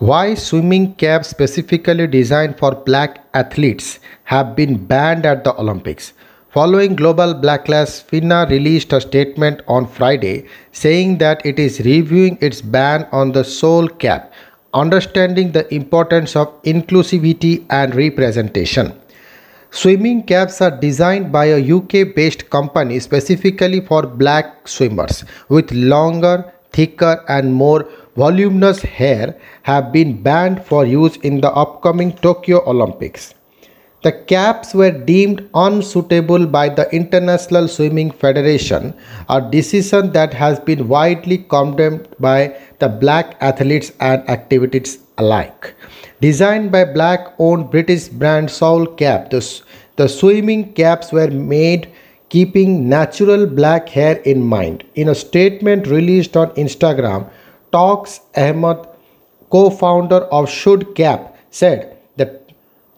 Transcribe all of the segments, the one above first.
Why swimming caps specifically designed for black athletes have been banned at the Olympics? Following global backlash, FINA released a statement on Friday saying that it is reviewing its ban on the sole cap, understanding the importance of inclusivity and representation. Swimming caps are designed by a UK based company specifically for black swimmers with longer, thicker, and more voluminous hair have been banned for use in the upcoming Tokyo Olympics. The caps were deemed unsuitable by the International Swimming Federation, a decision that has been widely condemned by the black athletes and activities alike. Designed by black owned British brand Soul Cap, the, the swimming caps were made keeping natural black hair in mind. In a statement released on Instagram, Tox Ahmed, co-founder of Should Cap, said that,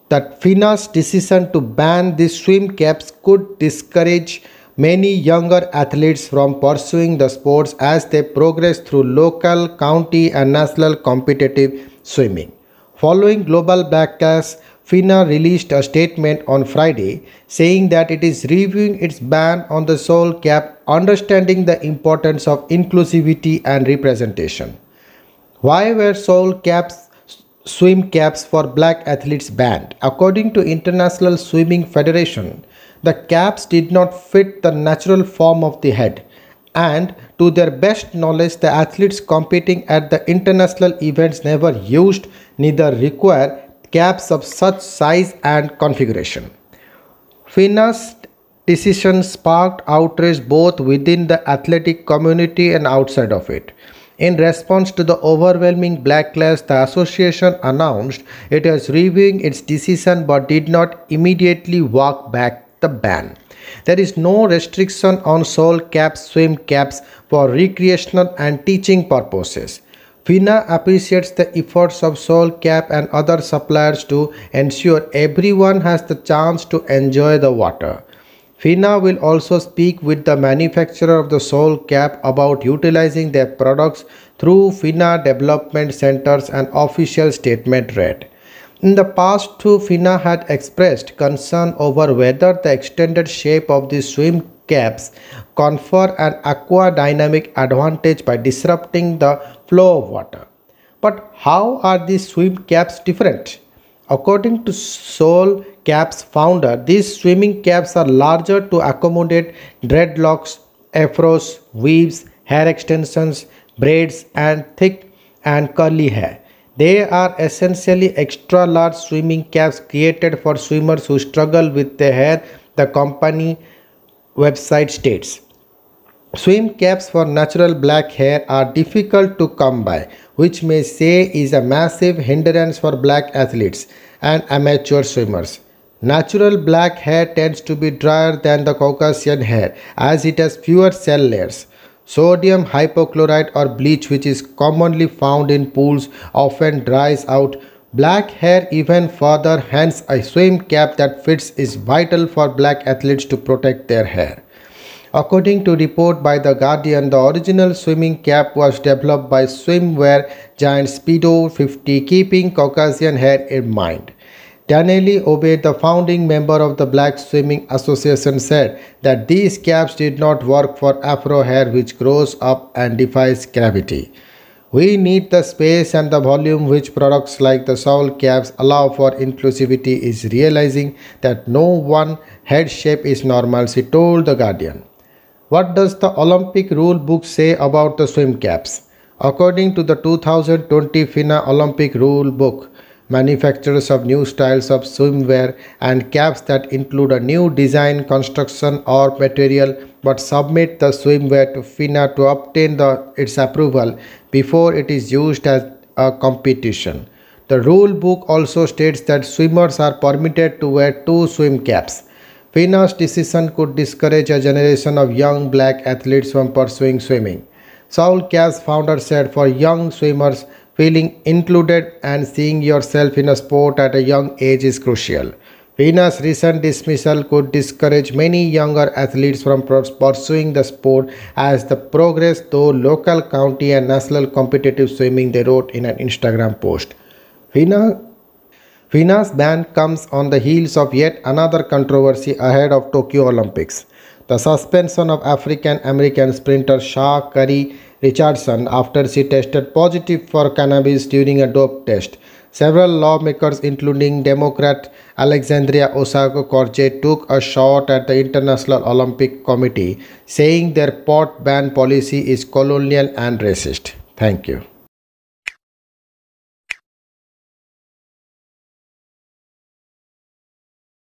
that FINA's decision to ban the swim caps could discourage many younger athletes from pursuing the sports as they progress through local, county and national competitive swimming. Following global backlash FINA released a statement on Friday saying that it is reviewing its ban on the soul cap, understanding the importance of inclusivity and representation. Why were soul caps, swim caps for black athletes banned? According to International Swimming Federation, the caps did not fit the natural form of the head and to their best knowledge the athletes competing at the international events never used neither require caps of such size and configuration. Fina's decision sparked outrage both within the athletic community and outside of it. In response to the overwhelming backlash, the association announced it was reviewing its decision but did not immediately walk back the ban. There is no restriction on sole caps, swim caps for recreational and teaching purposes. FINA appreciates the efforts of Cap and other suppliers to ensure everyone has the chance to enjoy the water. FINA will also speak with the manufacturer of the Cap about utilizing their products through FINA development centers and official statement read. In the past too, FINA had expressed concern over whether the extended shape of the swim caps confer an aqua dynamic advantage by disrupting the flow of water. But how are these swim caps different? According to Sol Caps founder, these swimming caps are larger to accommodate dreadlocks, afros, weaves, hair extensions, braids and thick and curly hair. They are essentially extra large swimming caps created for swimmers who struggle with their hair, the company website states. Swim caps for natural black hair are difficult to come by, which may say is a massive hindrance for black athletes and amateur swimmers. Natural black hair tends to be drier than the Caucasian hair as it has fewer cell layers. Sodium hypochlorite or bleach which is commonly found in pools often dries out black hair even further hence a swim cap that fits is vital for black athletes to protect their hair. According to report by The Guardian, the original swimming cap was developed by swimwear giant Speedo 50 keeping Caucasian hair in mind. Danelli Obey, the founding member of the Black Swimming Association, said that these caps did not work for afro hair which grows up and defies gravity. We need the space and the volume which products like the soul caps allow for inclusivity is realizing that no one head shape is normal, she told The Guardian. What does the Olympic rule book say about the swim caps? According to the 2020 FINA Olympic rule book, manufacturers of new styles of swimwear and caps that include a new design, construction or material but submit the swimwear to FINA to obtain the, its approval before it is used as a competition. The rule book also states that swimmers are permitted to wear two swim caps. FINA's decision could discourage a generation of young black athletes from pursuing swimming. Saul Cass founder said for young swimmers Feeling included and seeing yourself in a sport at a young age is crucial. FINA's recent dismissal could discourage many younger athletes from pursuing the sport as the progress though local, county and national competitive swimming they wrote in an Instagram post. Fina's ban comes on the heels of yet another controversy ahead of Tokyo Olympics. The suspension of African American sprinter Shah Curry Richardson after she tested positive for cannabis during a dope test. Several lawmakers, including Democrat Alexandria Osako Corje, took a shot at the International Olympic Committee, saying their pot ban policy is colonial and racist. Thank you.